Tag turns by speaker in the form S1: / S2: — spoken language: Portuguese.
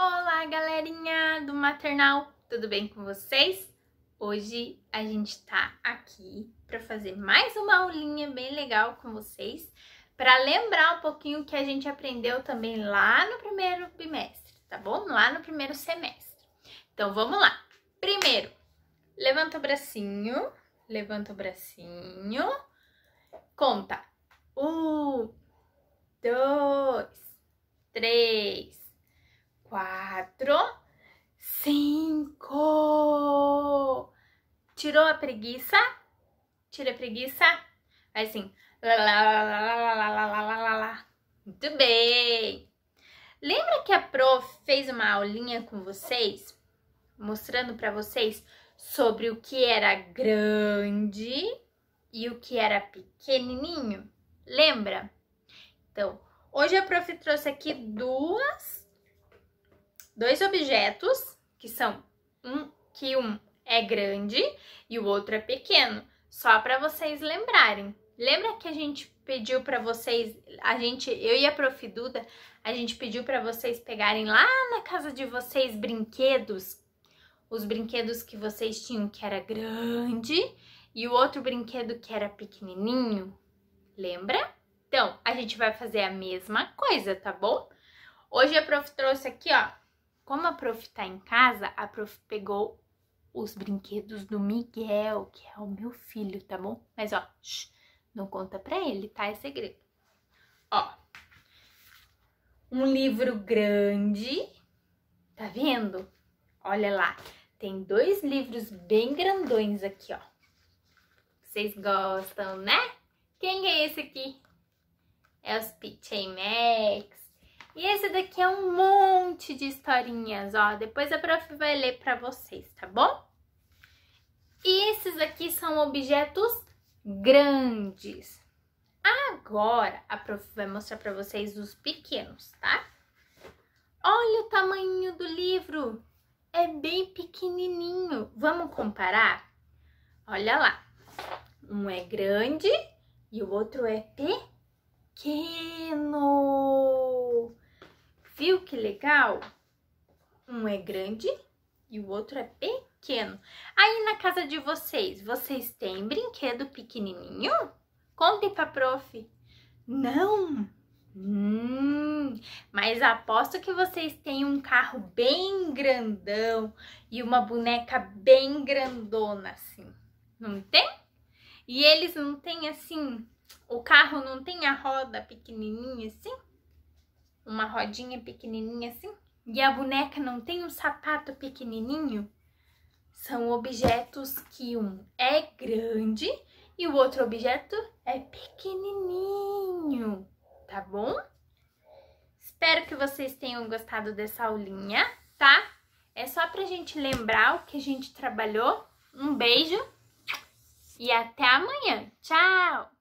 S1: Olá, galerinha do maternal, tudo bem com vocês? Hoje a gente tá aqui para fazer mais uma aulinha bem legal com vocês, para lembrar um pouquinho o que a gente aprendeu também lá no primeiro bimestre, tá bom? Lá no primeiro semestre. Então vamos lá. Primeiro, levanta o bracinho, levanta o bracinho, conta um, dois, três, quatro, cinco. Tirou a preguiça? Tira a preguiça? Vai assim. Muito bem. Lembra que a prof fez uma aulinha com vocês? Mostrando para vocês sobre o que era grande e o que era pequenininho? Lembra? Então, hoje a prof trouxe aqui duas dois objetos que são um que um é grande e o outro é pequeno, só para vocês lembrarem. Lembra que a gente pediu para vocês, a gente, eu e a Prof Duda, a gente pediu para vocês pegarem lá na casa de vocês brinquedos, os brinquedos que vocês tinham que era grande e o outro brinquedo que era pequenininho. Lembra? Então, a gente vai fazer a mesma coisa, tá bom? Hoje a prof trouxe aqui, ó, como a prof tá em casa, a prof pegou os brinquedos do Miguel, que é o meu filho, tá bom? Mas ó, shh, não conta pra ele, tá? É segredo. Ó, um livro grande, tá vendo? Olha lá, tem dois livros bem grandões aqui, ó. Vocês gostam, né? Quem é esse aqui? É os PJ Max, e esse daqui é um monte de historinhas, ó. Depois a prof vai ler pra vocês, tá bom? E esses aqui são objetos grandes. Agora a prof vai mostrar pra vocês os pequenos, tá? Olha o tamanho do livro. É bem pequenininho. Vamos comparar? Olha lá. Um é grande e o outro é pequeno. Viu que legal? Um é grande e o outro é pequeno. Aí na casa de vocês, vocês têm brinquedo pequenininho? Contem pra prof. Não! Hum, mas aposto que vocês têm um carro bem grandão e uma boneca bem grandona, assim. Não tem? E eles não têm, assim, o carro não tem a roda pequenininha, assim? uma rodinha pequenininha assim, e a boneca não tem um sapato pequenininho, são objetos que um é grande e o outro objeto é pequenininho, tá bom? Espero que vocês tenham gostado dessa aulinha, tá? É só pra gente lembrar o que a gente trabalhou. Um beijo e até amanhã. Tchau!